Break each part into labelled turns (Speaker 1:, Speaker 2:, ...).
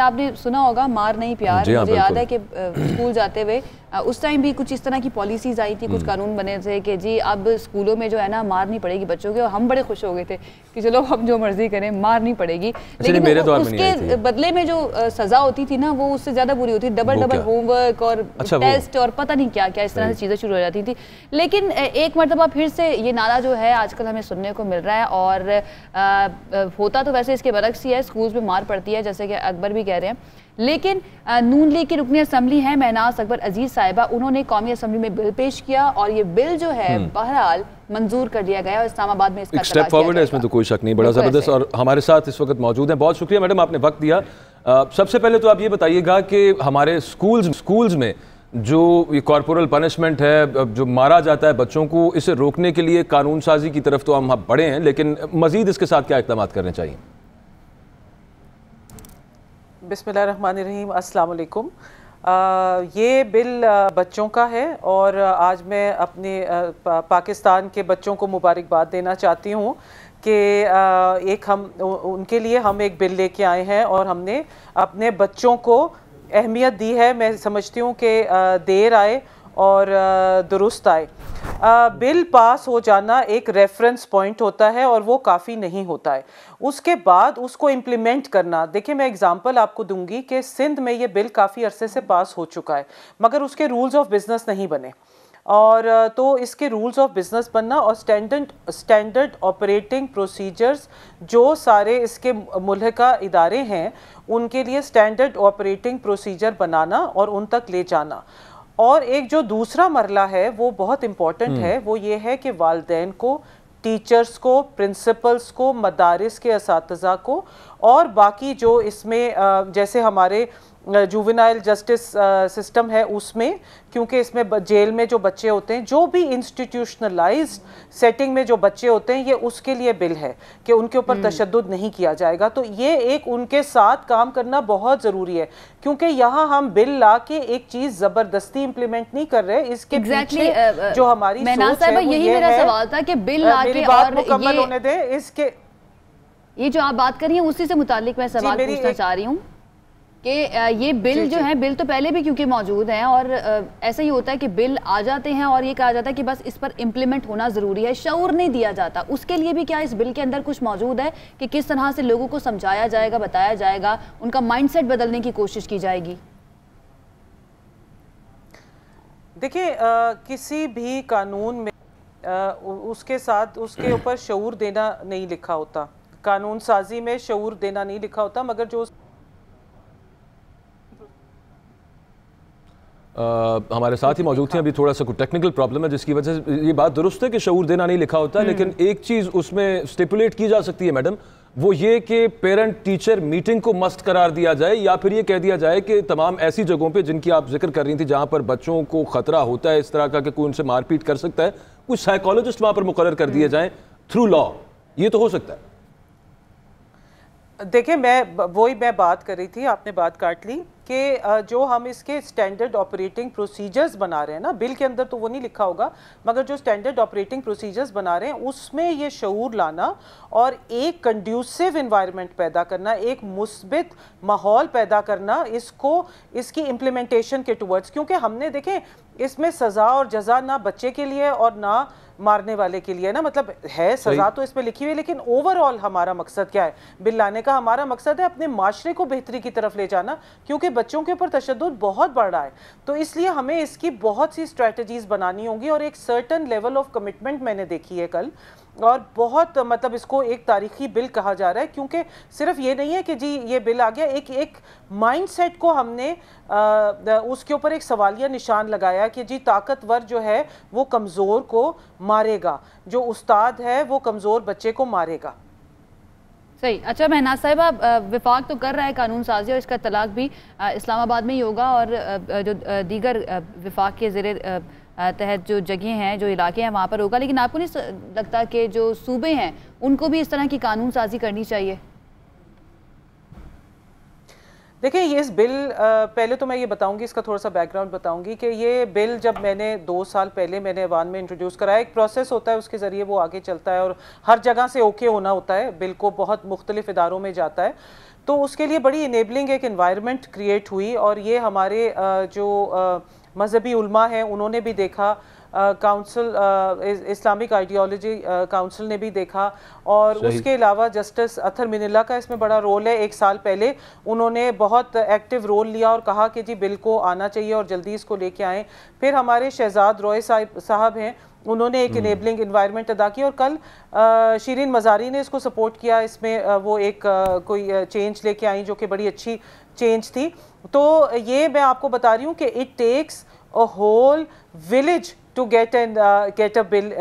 Speaker 1: आपने सुना होगा मार नहीं प्यार हाँ, मुझे याद है कि स्कूल जाते हुए उस टाइम भी कुछ इस तरह की पॉलिसीज आई थी कुछ हम्म। कानून बने थे कि जी अब स्कूलों में जो है ना मार नहीं पड़ेगी बच्चों के और हम बड़े खुश हो गए थे कि चलो हम जो मर्जी करें मार नहीं पड़ेगी अच्छा, लेकिन मेरे उसके बदले में जो सज़ा होती थी ना वो उससे ज़्यादा बुरी होती डबल डबल होमवर्क और टेस्ट अच्छा, और पता नहीं क्या क्या इस तरह से चीज़ें शुरू हो जाती थी लेकिन एक मरतबा फिर से ये नारा जो है आजकल हमें सुनने को मिल रहा है और होता तो वैसे इसके बरक्स ही है स्कूल्स में मार पड़ती है जैसे कि अकबर भी कह रहे हैं लेकिन नून लीग की रुकनी असम्बली है महनाज अकबर अजीज साहिबा उन्होंने कौमी असम्बली में बिल पेश किया और ये बिल जो है हम्म। बहरहाल मंजूर कर दिया गया और इस्लामाबाद में इसका स्टेप फॉरवर्ड
Speaker 2: है इसमें तो कोई शक नहीं बड़ा ज़बरदस्त और हमारे साथ इस वक्त मौजूद है बहुत शुक्रिया मैडम आपने वक्त दिया सबसे पहले तो आप ये बताइएगा कि हमारे स्कूल्स स्कूल्स में जो ये कॉरपोरल पनिशमेंट है जो मारा जाता है बच्चों को इसे रोकने के लिए कानून साजी की तरफ तो हम बड़े हैं लेकिन मजीद इसके साथ क्या इकदाम करने चाहिए
Speaker 3: बिस्मिल्लाह रहमान रहीम अस्सलाम वालेकुम ये बिल बच्चों का है और आज मैं अपने पाकिस्तान के बच्चों को मुबारकबाद देना चाहती हूँ कि एक हम उनके लिए हम एक बिल लेके आए हैं और हमने अपने बच्चों को अहमियत दी है मैं समझती हूँ कि देर आए और दुरुस्त आए बिल पास हो जाना एक रेफरेंस पॉइंट होता है और वो काफ़ी नहीं होता है उसके बाद उसको इम्प्लीमेंट करना देखिए मैं एग्जांपल आपको दूंगी कि सिंध में ये बिल काफ़ी अरसे से पास हो चुका है मगर उसके रूल्स ऑफ बिज़नेस नहीं बने और तो इसके रूल्स ऑफ बिज़नेस बनना और स्टैंडर्ड स्टैंडर्ड ऑपरेटिंग प्रोसीजर्स जो सारे इसके मुलहका इदारे हैं उनके लिए स्टैंडर्ड ऑपरेटिंग प्रोसीजर बनाना और उन तक ले जाना और एक जो दूसरा मरला है वो बहुत इम्पॉर्टेंट हम्म। है वो ये है कि वालदेन को टीचर्स को प्रिंसिपल्स को मदारस के इस को और बाकी जो इसमें जैसे हमारे जुविनाइल जस्टिस सिस्टम है उसमें क्योंकि इसमें जेल में जो बच्चे होते हैं जो भी इंस्टीट्यूशनलाइज सेटिंग में जो बच्चे होते हैं ये उसके लिए बिल है कि उनके ऊपर हम्म। तशद नहीं किया जाएगा तो ये एक उनके साथ काम करना बहुत ज़रूरी है क्योंकि यहाँ हम बिल ला के एक चीज़ ज़बरदस्ती इम्प्लीमेंट नहीं कर रहे इसके exactly, पीछे जो हमारी सोच है यही मेरा सवाल था कि बिल ला मुकम्मल होने दें इसके
Speaker 1: ये जो आप बात कर रही हैं उसी से मुतालिक मैं सवाल पूछना चाह रही हूँ कि ये बिल जो है बिल तो पहले भी क्योंकि मौजूद हैं और ऐसा ही होता है कि बिल आ जाते हैं और ये कहा जाता है कि बस इस पर इम्प्लीमेंट होना ज़रूरी है शौर नहीं दिया जाता उसके लिए भी क्या इस बिल के अंदर कुछ मौजूद है कि किस तरह से लोगों को समझाया जाएगा बताया जाएगा उनका माइंडसेट बदलने की कोशिश की जाएगी
Speaker 3: देखिए किसी भी कानून में आ, उसके साथ उसके ऊपर शूर देना नहीं लिखा होता कानून साजी में शूर देना नहीं लिखा होता मगर जो
Speaker 2: आ, हमारे साथ ही मौजूद थे अभी थोड़ा सा कुछ टेक्निकल प्रॉब्लम है जिसकी वजह से ये बात दुरुस्त है कि शूर देना नहीं लिखा होता है लेकिन हम्म। एक चीज़ उसमें स्टिपुलेट की जा सकती है मैडम वो ये कि पेरेंट टीचर मीटिंग को मस्त करार दिया जाए या फिर ये कह दिया जाए कि तमाम ऐसी जगहों पे जिनकी आप जिक्र कर रही थी जहाँ पर बच्चों को खतरा होता है इस तरह का कि कोई उनसे मारपीट कर सकता है कुछ साइकोलॉजिस्ट वहाँ पर मुकर कर दिए जाएँ थ्रू लॉ ये तो हो सकता है
Speaker 3: देखिए मैं वही मैं बात कर रही थी आपने बात काट ली कि जो हम इसके स्टैंडर्ड ऑपरेटिंग प्रोसीजर्स बना रहे हैं ना बिल के अंदर तो वो नहीं लिखा होगा मगर जो स्टैंडर्ड ऑपरेटिंग प्रोसीजर्स बना रहे हैं उसमें ये शूर लाना और एक कंड्यूसिव इन्वायरमेंट पैदा करना एक मुस्बित माहौल पैदा करना इसको इसकी इम्प्लीमेंटेशन के टूवर्ड्स क्योंकि हमने देखें इसमें सज़ा और जजा ना बच्चे के लिए और ना मारने वाले के लिए ना मतलब है सजा तो इसमें लिखी हुई लेकिन ओवरऑल हमारा मकसद क्या है बिल लाने का हमारा मकसद है अपने माशरे को बेहतरी की तरफ ले जाना क्योंकि बच्चों के ऊपर तशद बहुत बढ़ रहा है तो इसलिए हमें इसकी बहुत सी स्ट्रैटेजीज बनानी होंगी और एक सर्टन लेवल ऑफ कमिटमेंट मैंने देखी है कल और बहुत मतलब इसको एक तारीखी बिल कहा जा रहा है क्योंकि सिर्फ ये नहीं है कि जी ये बिल आ गया एक एक माइंडसेट को हमने आ, उसके ऊपर एक सवालिया निशान लगाया कि जी ताकतवर जो है वो कमज़ोर को मारेगा जो उस्ताद है वो कमज़ोर बच्चे को मारेगा
Speaker 1: सही अच्छा महनाज साहब आप विफाक तो कर रहा है कानून साजी और इसका तलाक भी इस्लामाबाद में ही होगा और जो दीगर विफाक के ज़रिए तहत जो जगह हैं जो इलाके हैं वहाँ पर होगा लेकिन आपको नहीं लगता कि जो सूबे हैं उनको भी इस तरह की कानून साजी करनी चाहिए
Speaker 3: देखिए ये इस बिल पहले तो मैं ये बताऊंगी इसका थोड़ा सा बैकग्राउंड बताऊंगी कि ये बिल जब मैंने दो साल पहले मैंने वान में इंट्रोड्यूस कराया एक प्रोसेस होता है उसके ज़रिए वो आगे चलता है और हर जगह से ओके होना होता है बिल को बहुत मुख्तलिफ इदारों में जाता है तो उसके लिए बड़ी इनेबलिंग एक इन्वायरमेंट क्रिएट हुई और ये हमारे जो मजहबी उलमा हैं उन्होंने भी देखा काउंसिल इस्लामिक आइडियोलॉजी काउंसिल ने भी देखा और उसके अलावा जस्टिस अथर मिनिल्ला का इसमें बड़ा रोल है एक साल पहले उन्होंने बहुत एक्टिव रोल लिया और कहा कि जी बिल को आना चाहिए और जल्दी इसको लेके आएँ फिर हमारे शहजाद रॉय साहिब साहब हैं उन्होंने एक इनेबलिंग हम्म। इन्वायरमेंट अदा की और कल आ, मजारी ने इसको सपोर्ट किया इसमें वो एक कोई चेंज लेके आई जो कि बड़ी अच्छी चेंज थी तो ये मैं आपको बता रही हूँ कि it takes a whole village to get and get a bill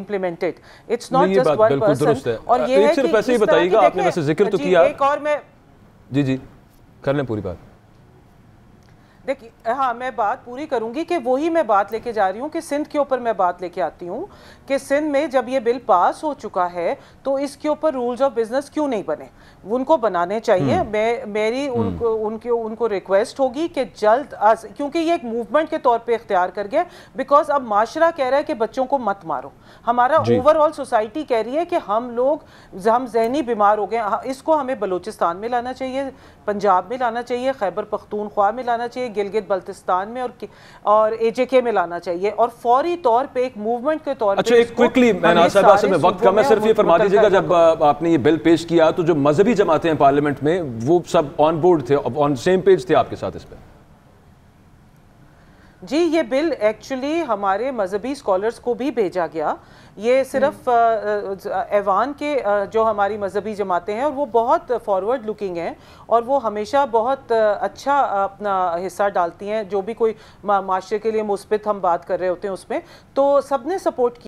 Speaker 3: implemented it's not just one और ये है कि बताइएगा आपने वैसे जिक्र तो किया एक और मैं
Speaker 2: जी जी कर लें पूरी बात
Speaker 3: देखिए हाँ मैं बात पूरी करूंगी कि वही मैं बात लेके जा रही हूँ कि सिंध के ऊपर मैं बात लेके आती हूँ कि सिंध में जब ये बिल पास हो चुका है तो इसके ऊपर रूल्स ऑफ बिजनेस क्यों नहीं बने उनको बनाने चाहिए हम्म। मैं मेरी उनको हम्म। उनके उनको रिक्वेस्ट होगी कि जल्द आज क्योंकि ये एक मूवमेंट के तौर पर इख्तियार कर गए बिकॉज अब माशरा कह रहा है कि बच्चों को मत मारो हमारा ओवरऑल सोसाइटी कह रही है कि हम लोग हम जहनी बीमार हो गए हाँ, इसको हमें बलोचिस्तान में लाना चाहिए पंजाब में लाना चाहिए खैबर पख्तूनख्वा में लाना चाहिए गिलगित बल्तिस्तान में और और एजेके में लाना चाहिए और फौरी तौर पे एक मूवमेंट के तौर अच्छा पे एक क्विकली में वक्त कम है सिर्फ ये फरमा दीजिएगा
Speaker 2: जब आपने ये बिल पेश किया तो जो मजहबी जमाते हैं पार्लियामेंट में वो सब ऑन बोर्ड थे ऑन सेम पेज थे आपके साथ इस पर
Speaker 3: जी ये बिल एक्चुअली हमारे मजहबी स्कॉलर्स को भी भेजा गया ये सिर्फ हम्म। ऐवान के जो हमारी मजहबी जमातें हैं और वो बहुत फॉरवर्ड लुकिंग हैं और वो हमेशा बहुत अच्छा अपना हिस्सा डालती हैं जो भी कोई माशरे के लिए मुस्बित हम बात कर रहे होते हैं उसमें तो सब ने सपोर्ट किया